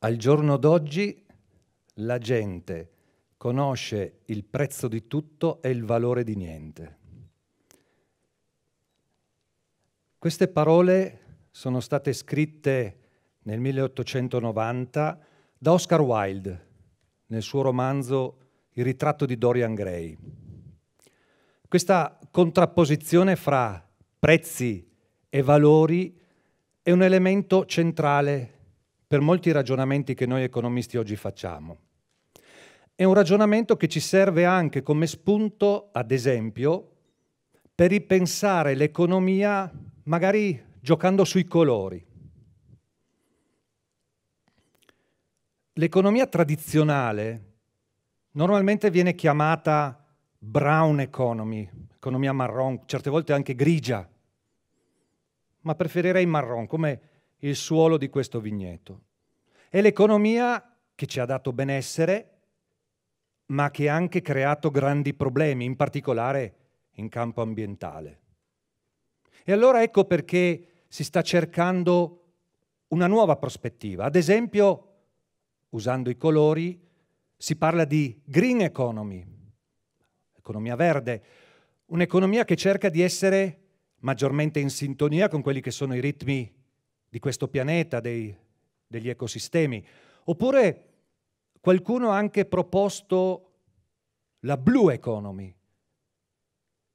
Al giorno d'oggi la gente conosce il prezzo di tutto e il valore di niente. Queste parole sono state scritte nel 1890 da Oscar Wilde nel suo romanzo Il ritratto di Dorian Gray. Questa contrapposizione fra prezzi e valori è un elemento centrale per molti ragionamenti che noi economisti oggi facciamo. È un ragionamento che ci serve anche come spunto, ad esempio, per ripensare l'economia magari giocando sui colori. L'economia tradizionale normalmente viene chiamata brown economy, economia marron, certe volte anche grigia, ma preferirei marron come il suolo di questo vigneto. È l'economia che ci ha dato benessere, ma che ha anche creato grandi problemi, in particolare in campo ambientale. E allora ecco perché si sta cercando una nuova prospettiva. Ad esempio, usando i colori, si parla di green economy, economia verde, un'economia che cerca di essere maggiormente in sintonia con quelli che sono i ritmi di questo pianeta, dei degli ecosistemi. Oppure qualcuno ha anche proposto la blue economy,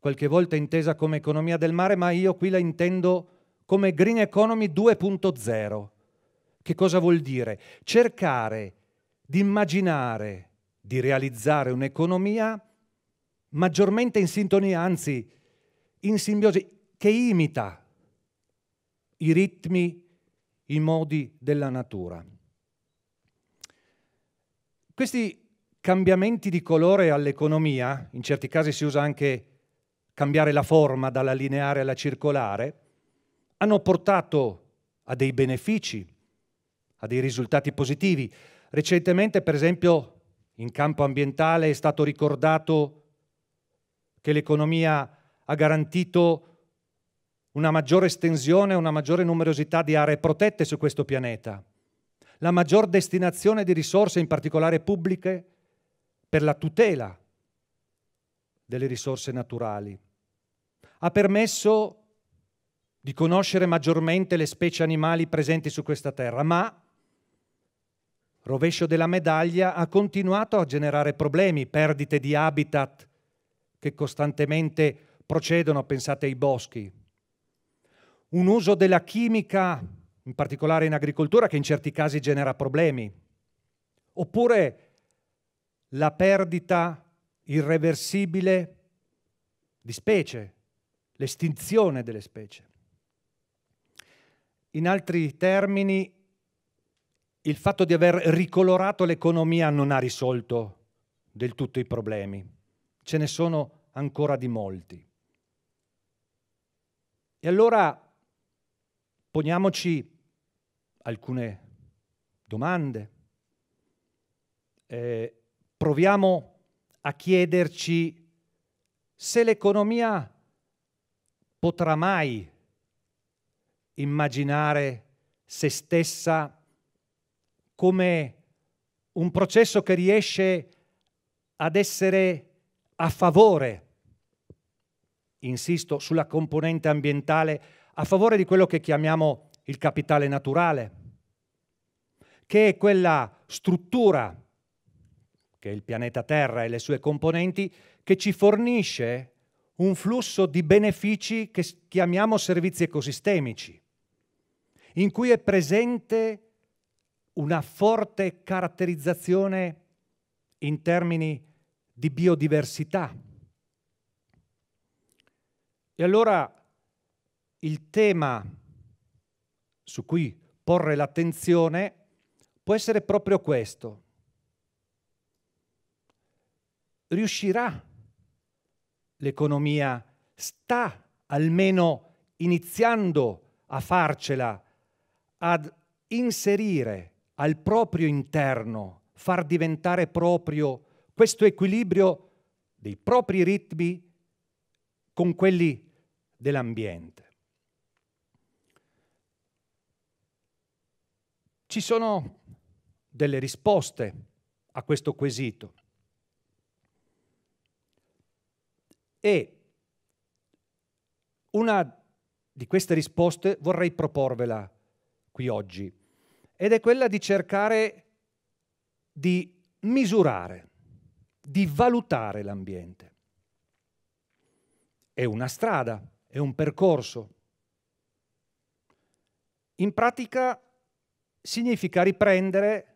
qualche volta intesa come economia del mare, ma io qui la intendo come green economy 2.0. Che cosa vuol dire? Cercare di immaginare di realizzare un'economia maggiormente in sintonia, anzi in simbiosi, che imita i ritmi i modi della natura. Questi cambiamenti di colore all'economia, in certi casi si usa anche cambiare la forma dalla lineare alla circolare, hanno portato a dei benefici, a dei risultati positivi. Recentemente, per esempio, in campo ambientale è stato ricordato che l'economia ha garantito una maggiore estensione, una maggiore numerosità di aree protette su questo pianeta, la maggior destinazione di risorse, in particolare pubbliche, per la tutela delle risorse naturali. Ha permesso di conoscere maggiormente le specie animali presenti su questa terra, ma, rovescio della medaglia, ha continuato a generare problemi, perdite di habitat che costantemente procedono, pensate ai boschi, un uso della chimica, in particolare in agricoltura, che in certi casi genera problemi, oppure la perdita irreversibile di specie, l'estinzione delle specie. In altri termini, il fatto di aver ricolorato l'economia non ha risolto del tutto i problemi, ce ne sono ancora di molti. E allora Poniamoci alcune domande, eh, proviamo a chiederci se l'economia potrà mai immaginare se stessa come un processo che riesce ad essere a favore, insisto, sulla componente ambientale a favore di quello che chiamiamo il capitale naturale, che è quella struttura che è il pianeta Terra e le sue componenti, che ci fornisce un flusso di benefici che chiamiamo servizi ecosistemici, in cui è presente una forte caratterizzazione in termini di biodiversità. E allora il tema su cui porre l'attenzione può essere proprio questo. Riuscirà l'economia, sta almeno iniziando a farcela, ad inserire al proprio interno, far diventare proprio questo equilibrio dei propri ritmi con quelli dell'ambiente. Ci sono delle risposte a questo quesito. E una di queste risposte vorrei proporvela qui oggi, ed è quella di cercare di misurare, di valutare l'ambiente. È una strada, è un percorso. In pratica significa riprendere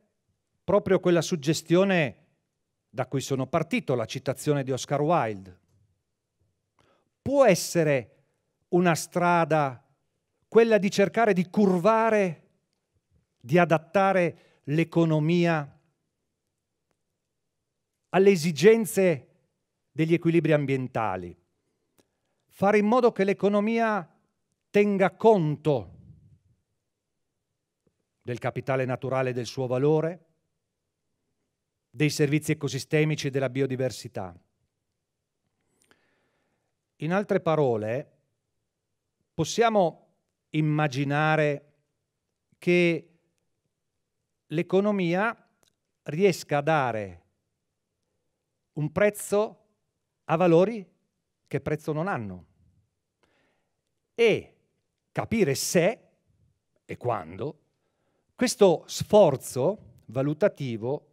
proprio quella suggestione da cui sono partito, la citazione di Oscar Wilde. Può essere una strada quella di cercare di curvare, di adattare l'economia alle esigenze degli equilibri ambientali, fare in modo che l'economia tenga conto del capitale naturale e del suo valore, dei servizi ecosistemici e della biodiversità. In altre parole, possiamo immaginare che l'economia riesca a dare un prezzo a valori che prezzo non hanno e capire se e quando questo sforzo valutativo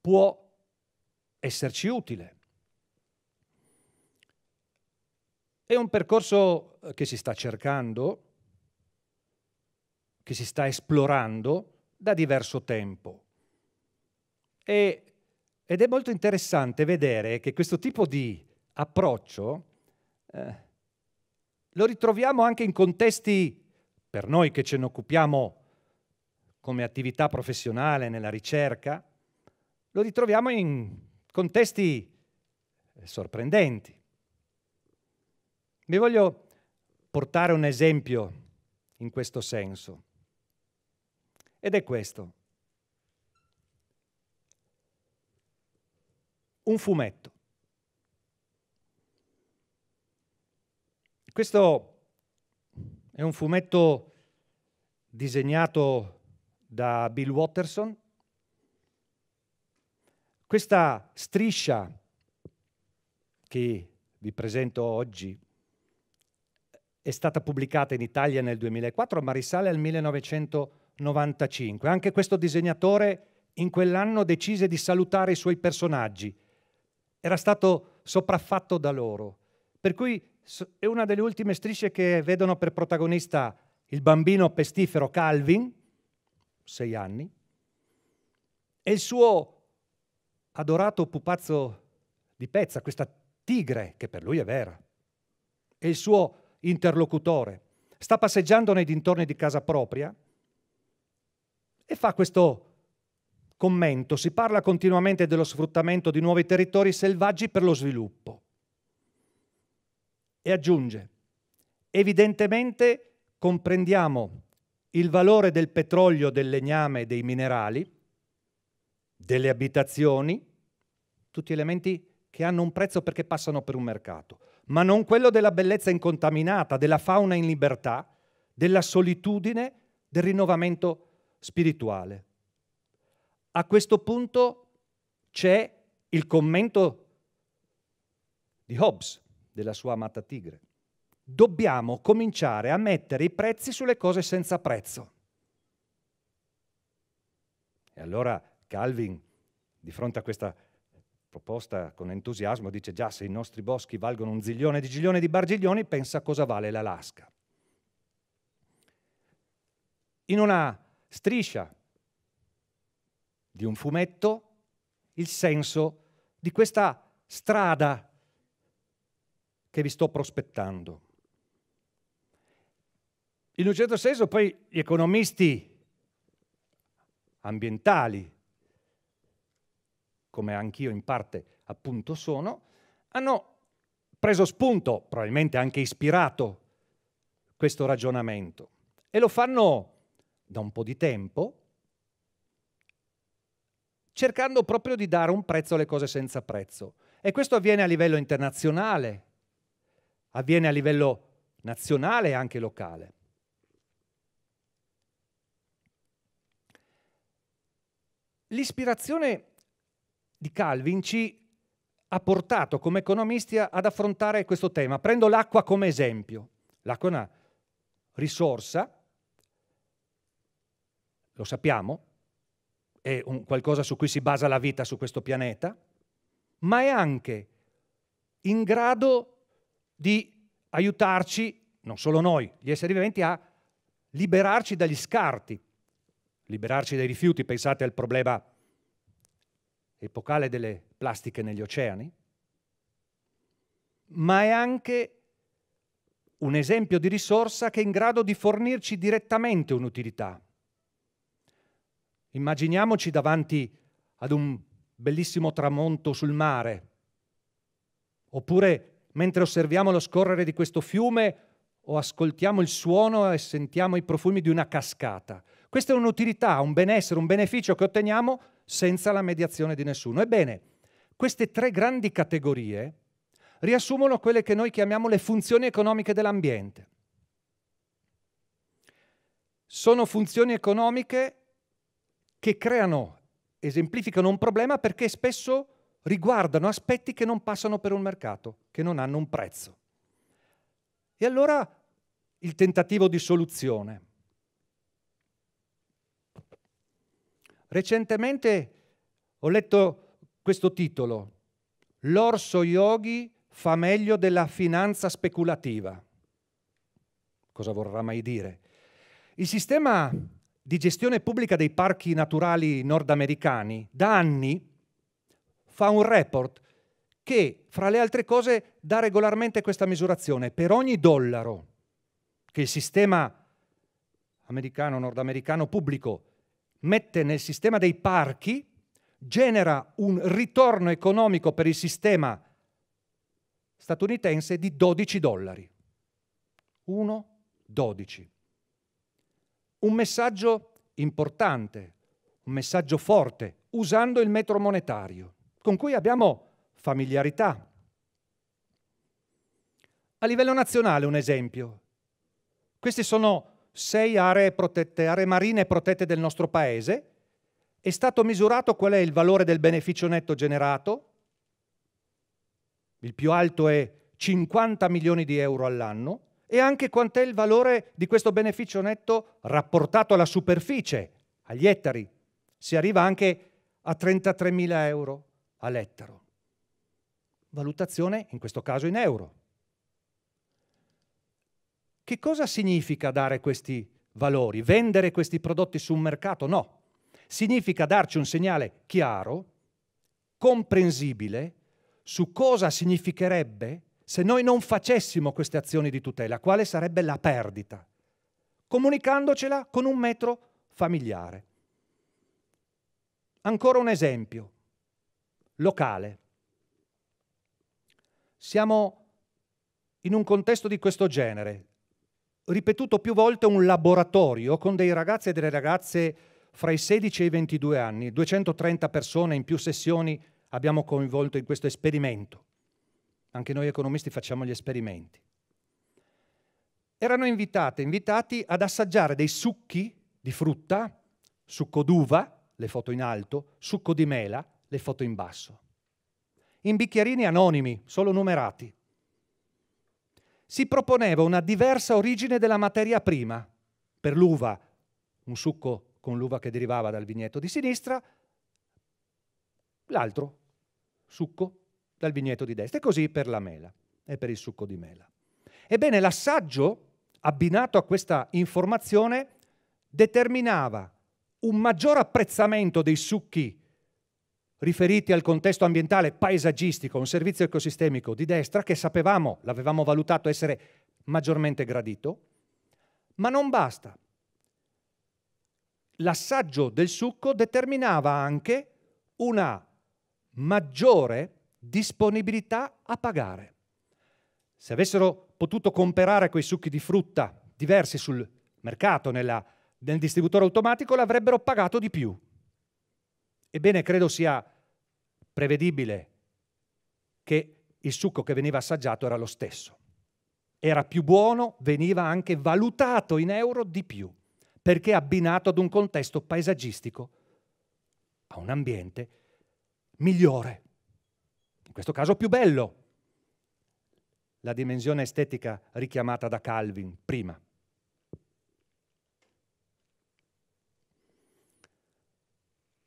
può esserci utile. È un percorso eh, che si sta cercando, che si sta esplorando da diverso tempo. E, ed è molto interessante vedere che questo tipo di approccio eh, lo ritroviamo anche in contesti, per noi che ce ne occupiamo come attività professionale nella ricerca, lo ritroviamo in contesti eh, sorprendenti. Vi voglio portare un esempio in questo senso. Ed è questo. Un fumetto. Questo è un fumetto disegnato da Bill Watterson. Questa striscia che vi presento oggi è stata pubblicata in Italia nel 2004, ma risale al 1995. Anche questo disegnatore in quell'anno decise di salutare i suoi personaggi. Era stato sopraffatto da loro. Per cui è una delle ultime strisce che vedono per protagonista il bambino pestifero Calvin, sei anni, e il suo adorato pupazzo di pezza, questa tigre che per lui è vera, e il suo interlocutore, sta passeggiando nei dintorni di casa propria e fa questo commento. Si parla continuamente dello sfruttamento di nuovi territori selvaggi per lo sviluppo. E aggiunge, evidentemente comprendiamo il valore del petrolio, del legname dei minerali, delle abitazioni, tutti elementi che hanno un prezzo perché passano per un mercato, ma non quello della bellezza incontaminata, della fauna in libertà, della solitudine, del rinnovamento spirituale. A questo punto c'è il commento di Hobbes, della sua amata tigre dobbiamo cominciare a mettere i prezzi sulle cose senza prezzo. E allora Calvin, di fronte a questa proposta con entusiasmo, dice già se i nostri boschi valgono un ziglione di giglione di bargiglioni, pensa cosa vale l'Alaska. In una striscia di un fumetto il senso di questa strada che vi sto prospettando. In un certo senso poi gli economisti ambientali, come anch'io in parte appunto sono, hanno preso spunto, probabilmente anche ispirato, questo ragionamento. E lo fanno da un po' di tempo, cercando proprio di dare un prezzo alle cose senza prezzo. E questo avviene a livello internazionale, avviene a livello nazionale e anche locale. L'ispirazione di Calvin ci ha portato come economisti ad affrontare questo tema. Prendo l'acqua come esempio. L'acqua è una risorsa, lo sappiamo, è qualcosa su cui si basa la vita su questo pianeta, ma è anche in grado di aiutarci, non solo noi, gli esseri viventi, a liberarci dagli scarti, Liberarci dai rifiuti, pensate al problema epocale delle plastiche negli oceani, ma è anche un esempio di risorsa che è in grado di fornirci direttamente un'utilità. Immaginiamoci davanti ad un bellissimo tramonto sul mare, oppure mentre osserviamo lo scorrere di questo fiume o ascoltiamo il suono e sentiamo i profumi di una cascata. Questa è un'utilità, un benessere, un beneficio che otteniamo senza la mediazione di nessuno. Ebbene, queste tre grandi categorie riassumono quelle che noi chiamiamo le funzioni economiche dell'ambiente. Sono funzioni economiche che creano, esemplificano un problema perché spesso riguardano aspetti che non passano per un mercato, che non hanno un prezzo. E allora il tentativo di soluzione Recentemente ho letto questo titolo, L'orso yogi fa meglio della finanza speculativa. Cosa vorrà mai dire? Il sistema di gestione pubblica dei parchi naturali nordamericani da anni fa un report che, fra le altre cose, dà regolarmente questa misurazione. Per ogni dollaro che il sistema americano, nordamericano pubblico mette nel sistema dei parchi, genera un ritorno economico per il sistema statunitense di 12 dollari. 1,12. Un messaggio importante, un messaggio forte, usando il metro monetario, con cui abbiamo familiarità. A livello nazionale un esempio. Questi sono sei aree, protette, aree marine protette del nostro Paese, è stato misurato qual è il valore del beneficio netto generato? Il più alto è 50 milioni di euro all'anno e anche quant'è il valore di questo beneficio netto rapportato alla superficie, agli ettari. Si arriva anche a 33 mila euro all'ettaro. Valutazione in questo caso in euro. Che cosa significa dare questi valori? Vendere questi prodotti su un mercato? No. Significa darci un segnale chiaro, comprensibile, su cosa significherebbe se noi non facessimo queste azioni di tutela, quale sarebbe la perdita, comunicandocela con un metro familiare. Ancora un esempio, locale. Siamo in un contesto di questo genere, ripetuto più volte un laboratorio con dei ragazzi e delle ragazze fra i 16 e i 22 anni, 230 persone in più sessioni abbiamo coinvolto in questo esperimento. Anche noi economisti facciamo gli esperimenti. Erano invitate, invitati ad assaggiare dei succhi di frutta, succo d'uva, le foto in alto, succo di mela, le foto in basso. In bicchierini anonimi, solo numerati si proponeva una diversa origine della materia prima. Per l'uva, un succo con l'uva che derivava dal vigneto di sinistra, l'altro succo dal vigneto di destra, e così per la mela e per il succo di mela. Ebbene, l'assaggio, abbinato a questa informazione, determinava un maggior apprezzamento dei succhi riferiti al contesto ambientale paesaggistico, un servizio ecosistemico di destra che sapevamo, l'avevamo valutato essere maggiormente gradito, ma non basta. L'assaggio del succo determinava anche una maggiore disponibilità a pagare. Se avessero potuto comprare quei succhi di frutta diversi sul mercato, nella, nel distributore automatico, l'avrebbero pagato di più. Ebbene, credo sia prevedibile che il succo che veniva assaggiato era lo stesso. Era più buono, veniva anche valutato in euro di più, perché abbinato ad un contesto paesaggistico, a un ambiente migliore. In questo caso più bello. La dimensione estetica richiamata da Calvin prima.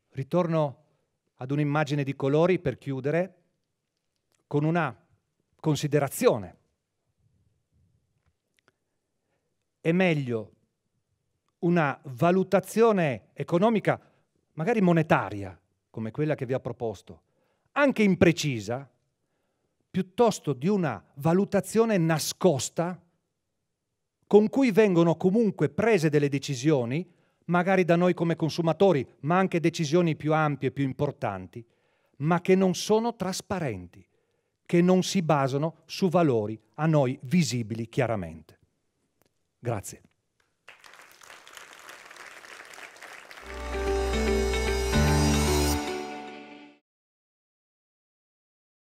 Ritorno ad un'immagine di colori per chiudere con una considerazione. È meglio una valutazione economica, magari monetaria, come quella che vi ha proposto, anche imprecisa, piuttosto di una valutazione nascosta con cui vengono comunque prese delle decisioni magari da noi come consumatori, ma anche decisioni più ampie, e più importanti, ma che non sono trasparenti, che non si basano su valori a noi visibili chiaramente. Grazie.